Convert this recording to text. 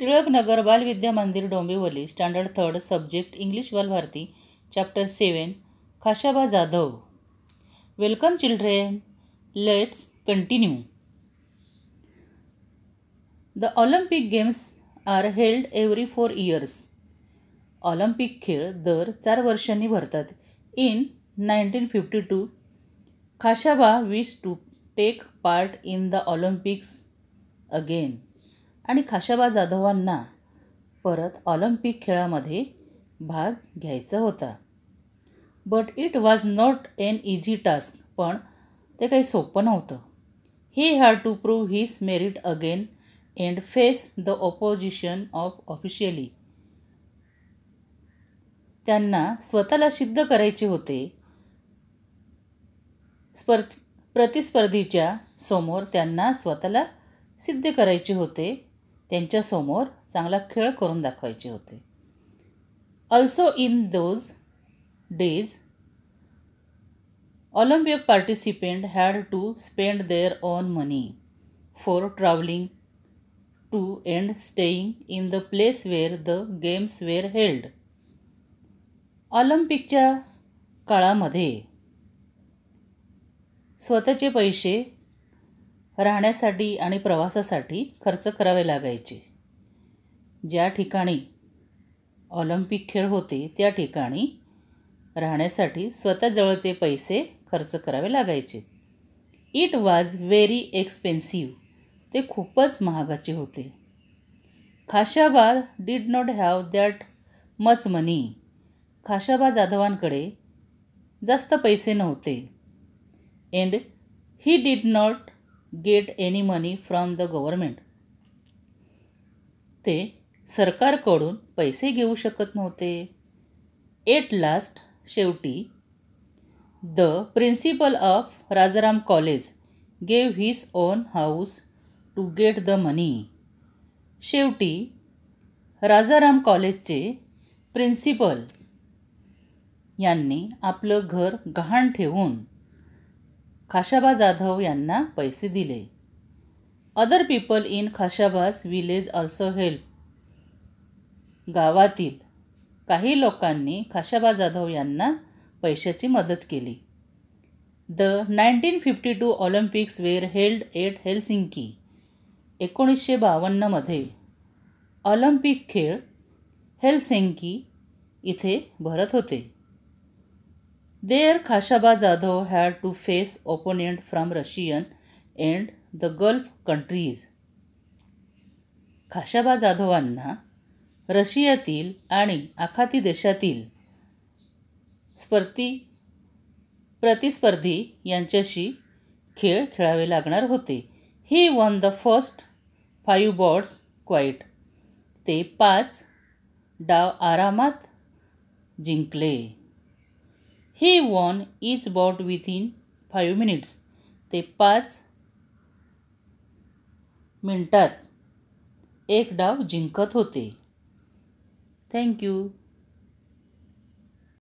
Tilak Nagar Balvidya Mandir Dombivli standard third subject English Balbharati chapter seven Khashaba Jadhav welcome children let's continue the Olympic games are held every four years Olympic खेळ दर चार वर्षांनी भरतात in nineteen fifty two Khashaba was to take part in the Olympics again आणि खाशाबा जाधवांना परत Olympic खेळामध्ये भाग घ्यायचा होता but it was not an easy task पण ते काही सोपं नव्हतं he had to prove his merit again and face the opposition of officially त्यांना स्वतःला सिद्ध करायचे होते स्पर् प्रतिस्पर्धीच्या समोर त्यांना स्वतःला सिद्ध करायचे होते त्यांच्यासमोर चांगला खेळ करून दाखवायचे होते also in those days Olympic participant had to spend their own money for travelling to and staying in the place where the games were held ऑलिम्पिकच्या काळामध्ये स्वतःचे पैसे राहण्यासाठी आणि प्रवासासाठी खर्च करावे लागायचे ज्या ठिकाणी ऑलिम्पिक खेळ होते त्या ठिकाणी राहण्यासाठी स्वतःजवळचे पैसे खर्च करावे लागायचे इट वॉज व्हेरी एक्सपेन्सिव्ह ते खूपच महागाचे होते Khashaba did not have that much money Khashaba जाधवांकडे जास्त पैसे नव्हते and he did not get any money from the government ते सरकारकडून पैसे घेऊ शकत नव्हते एट लास्ट शेवटी the principal of Rajaram college gave his own house to get the money शेवटी राजाराम कॉलेजचे प्रिन्सिपल यांनी आपलं घर गहाण ठेवून खाशाबा जाधव यांना पैसे दिले other people in Khashaba's village also help गावातील काही लोकांनी खाशाबा जाधव यांना पैशाची मदत केली the nineteen fifty two Olympics were held at Helsinki एकोणीसशे बावन्नमध्ये ऑलिम्पिक खेळ हेल्सिंकी इथे भरत होते there Khashaba Jadhav had to face opponent from Russian and the gulf countries Khashaba जाधवांना रशियातील आणि आखाती देशातील स्पर्धी प्रतिस्पर्धी यांच्याशी खेळ खेळावे लागणार होते he won the first five bouts quite ते पाच डाव आरामात जिंकले he won his bout within five minutes ते पाच मिनटात एक डाव जिंकत होते थँक्यू